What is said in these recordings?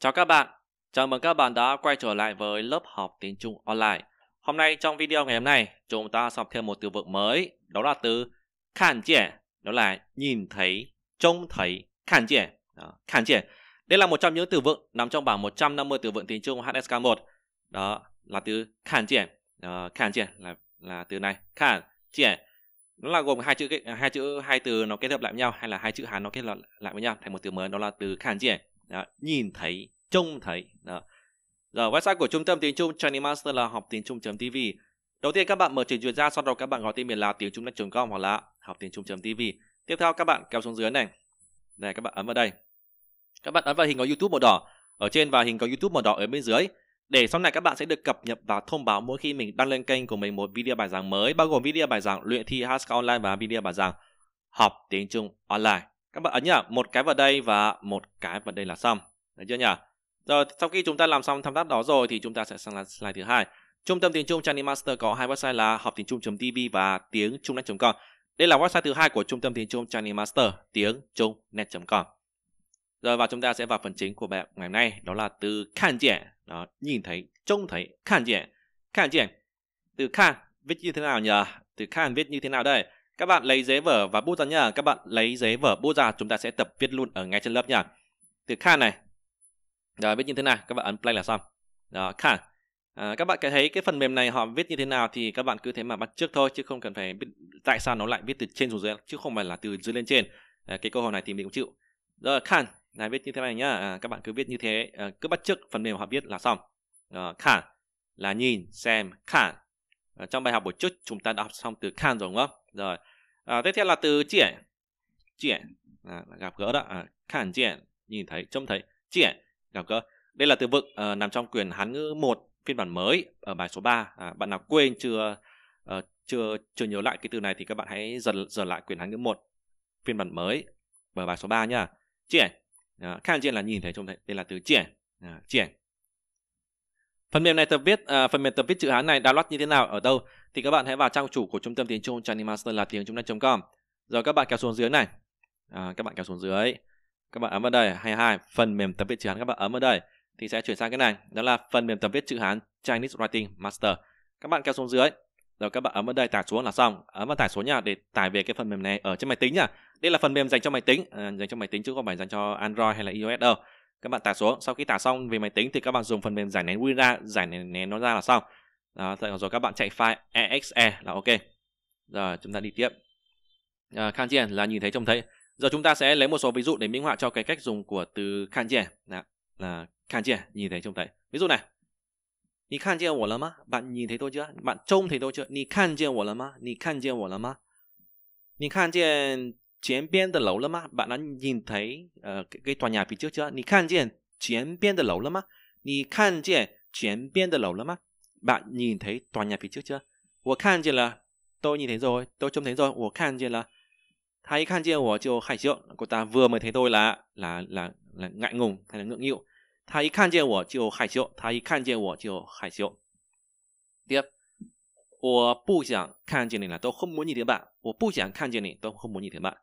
Chào các bạn, chào mừng các bạn đã quay trở lại với lớp học tiếng Trung online. Hôm nay trong video ngày hôm nay, chúng ta sẽ học thêm một từ vựng mới, đó là từ khản trẻ. đó là nhìn thấy, trông thấy khản trẻ. Khản trẻ. Đây là một trong những từ vựng nằm trong bảng 150 từ vựng tiếng Trung HSK1. Đó là từ khản trẻ. Khản trẻ là là từ này. Khản trẻ. Nó là gồm hai chữ hai chữ hai từ nó kết hợp lại với nhau hay là hai chữ Hán nó kết hợp lại với nhau thành một từ mới đó là từ khản trẻ à, nhìn thấy trông thấy đó. Rồi, website của Trung tâm Tiếng Trung Chinese Master là học tiếng Trung.tv. Đầu tiên các bạn mở trình duyệt ra, sau đó các bạn gọi tên miền là tiếng Trung.com hoặc là học tiếng Trung.tv. Tiếp theo các bạn kéo xuống dưới này. Này các bạn ấn vào đây. Các bạn ấn vào hình có YouTube màu đỏ ở trên và hình có YouTube màu đỏ ở bên dưới. Để sau này các bạn sẽ được cập nhật và thông báo mỗi khi mình đăng lên kênh của mình một video bài giảng mới bao gồm video bài giảng luyện thi Haskell Online và video bài giảng học tiếng Trung online các bạn ấn nhá một cái vào đây và một cái vào đây là xong được chưa nhỉ rồi sau khi chúng ta làm xong thao tác đó rồi thì chúng ta sẽ sang slide thứ hai trung tâm tiếng trung Chinese Master có hai website là học tiếng trung tv và tiếng trung net com đây là website thứ hai của trung tâm tiếng trung Chinese Master tiếng trung net com rồi và chúng ta sẽ vào phần chính của bài ngày hôm nay đó là từ khan diện đó nhìn thấy trông thấy khan diện khan diện từ khan viết như thế nào nhỉ từ khan viết như thế nào đây các bạn lấy giấy vở và bút ra nhá. Các bạn lấy giấy vở bút ra chúng ta sẽ tập viết luôn ở ngay trên lớp nhá. Từ khan này. Đó, viết như thế nào các bạn ấn play là xong. Đó, khan. À, các bạn thấy cái phần mềm này họ viết như thế nào thì các bạn cứ thế mà bắt trước thôi chứ không cần phải biết tại sao nó lại viết từ trên xuống dưới chứ không phải là từ dưới lên trên. À, cái câu hỏi này thì mình cũng chịu. Rồi khan này viết như thế này nhá. À, các bạn cứ viết như thế, à, cứ bắt trước phần mềm họ viết là xong. À, khan là nhìn, xem, khan. À, trong bài học buổi trước chúng ta đã học xong từ khan rồi đúng không? rồi à, tiếp theo là từ triển triển à, gặp gỡ đó à, khản triển nhìn thấy trông thấy triển gặp gỡ đây là từ vựng à, nằm trong quyền hán ngữ một phiên bản mới ở bài số 3 à, bạn nào quên chưa à, chưa chưa nhớ lại cái từ này thì các bạn hãy dần dần lại quyền hán ngữ một phiên bản mới ở bài số 3 nhá triển à, khản triển là nhìn thấy trông thấy đây là từ triển à, triển Phần mềm này tập viết à, phần mềm tập viết chữ Hán này download như thế nào ở đâu thì các bạn hãy vào trang chủ của trung tâm tiếng Trung Chinese Master là tiếng chúng com Rồi các bạn kéo xuống dưới này. À, các bạn kéo xuống dưới. Các bạn ấn vào đây 22 phần mềm tập viết chữ Hán các bạn ấn vào đây thì sẽ chuyển sang cái này, đó là phần mềm tập viết chữ Hán Chinese Writing Master. Các bạn kéo xuống dưới. Rồi các bạn ấn vào đây tải xuống là xong. Ấn vào tải xuống nha để tải về cái phần mềm này ở trên máy tính nha. Đây là phần mềm dành cho máy tính, à, dành cho máy tính chứ không phải dành cho Android hay là iOS đâu các bạn tải xuống sau khi tải xong về máy tính thì các bạn dùng phần mềm giải nén win ra giải nén, nén nó ra là xong đó, rồi các bạn chạy file exe e là ok giờ chúng ta đi tiếp à, ờ, kanji là nhìn thấy trông thấy giờ chúng ta sẽ lấy một số ví dụ để minh họa cho cái cách dùng của từ kanji đó, là kanji nhìn thấy trông thấy ví dụ này Nì kanji wo lama bạn nhìn thấy tôi chưa bạn trông thấy tôi chưa Nì kanji wo lama Nì kanji wo lama Nì kanji 前边的楼了吗？bạn đã nhìn thấy uh, cái, tòa nhà phía trước chưa? 你看见前边的楼了吗？你看见前边的楼了吗？bạn nhìn thấy tòa nhà phía trước chưa? 我看见了，tôi nhìn thấy rồi, tôi trông thấy rồi, 我看见了。thấy khan chia của chiều khai chiếu cô ta vừa mới thấy tôi là là là, là ngại ngùng hay là ngượng nghịu thấy khan chia của chiều khai chiếu thấy khan chia của chiều khai chiếu tiếp 我不想看见你了，都很不你的吧？我不想看见你，都很不你的吧？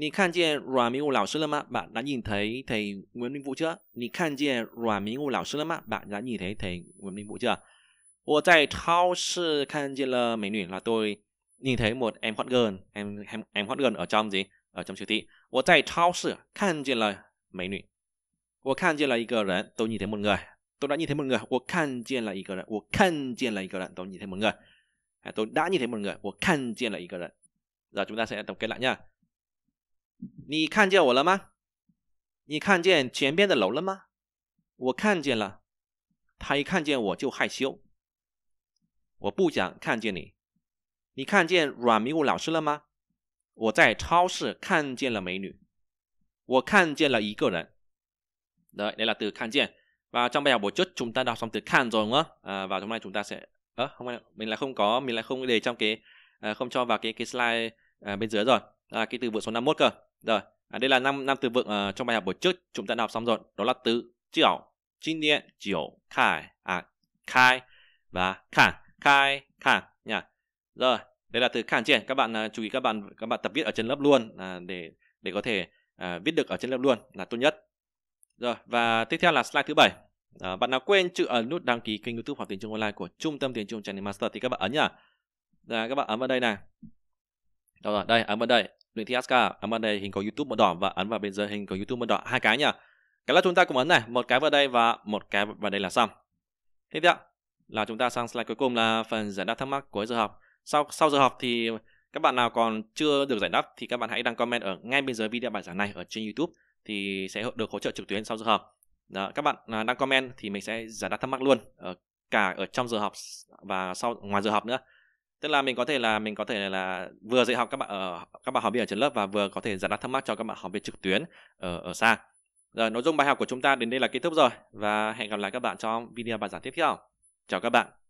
你看见阮明武老师了吗？Bạn đã nhìn thấy thầy Nguyễn Minh Vũ chưa? 你看见阮明武老师了吗？Bạn đã nhìn thấy thầy Nguyễn Minh Vũ chưa? 我在超市看见了美女 là tôi nhìn thấy một em hot girl, em em em hot girl ở trong gì? Ở trong siêu thị. 我在超市看见了美女。我看见了一个人, tôi nhìn thấy một người. Tôi đã nhìn thấy một người. 我看见了一个人,我看见了一个人, tôi nhìn thấy một người. À, tôi đã nhìn thấy một người. 我看见了一个人. Giờ chúng ta sẽ tổng kết lại nha. 你看见我了吗？你看见前边的楼了吗？我看见了。他一看见我就害羞。我不想看见你。你看见软迷雾老师了吗？我在超市看见了美女。我看见了一个人。对，这是从看见。v à trong bài học bổ trợ chúng ta đọc xong từ can rồi nhá. à v à hôm nay chúng ta sẽ, à không, mình l ạ i không có, mình là không để trong cái, không cho vào cái cái slide bên dưới rồi. à cái từ v ự n số n ă cơ. rồi à, đây là năm năm từ vựng uh, trong bài học buổi trước chúng ta đã học xong rồi đó là từ chiều chính điện chiều khai à khai và khản khai khản nhá rồi đây là từ khản triển các bạn uh, chú ý các bạn các bạn tập viết ở trên lớp luôn uh, để để có thể uh, viết được ở trên lớp luôn là tốt nhất rồi và tiếp theo là slide thứ bảy À, bạn nào quên chữ ấn nút đăng ký kênh youtube hoặc tiếng trung online của trung tâm tiếng trung channel master thì các bạn ấn nhá à, các bạn ấn vào đây này rồi đây ấn vào đây luyện thi Aska ấn vào đây hình có YouTube màu đỏ và ấn vào bên dưới hình có YouTube màu đỏ hai cái nha cái là chúng ta cùng ấn này một cái vào đây và một cái vào đây là xong tiếp theo là chúng ta sang slide cuối cùng là phần giải đáp thắc mắc cuối giờ học sau sau giờ học thì các bạn nào còn chưa được giải đáp thì các bạn hãy đăng comment ở ngay bên dưới video bài giảng này ở trên YouTube thì sẽ được hỗ trợ trực tuyến sau giờ học. Đó, các bạn à, đăng comment thì mình sẽ giải đáp thắc mắc luôn ở cả ở trong giờ học và sau ngoài giờ học nữa tức là mình có thể là mình có thể là vừa dạy học các bạn ở các bạn học viên ở trên lớp và vừa có thể giải đáp thắc mắc cho các bạn học viên trực tuyến ở ở xa rồi nội dung bài học của chúng ta đến đây là kết thúc rồi và hẹn gặp lại các bạn trong video bài giảng tiếp theo chào các bạn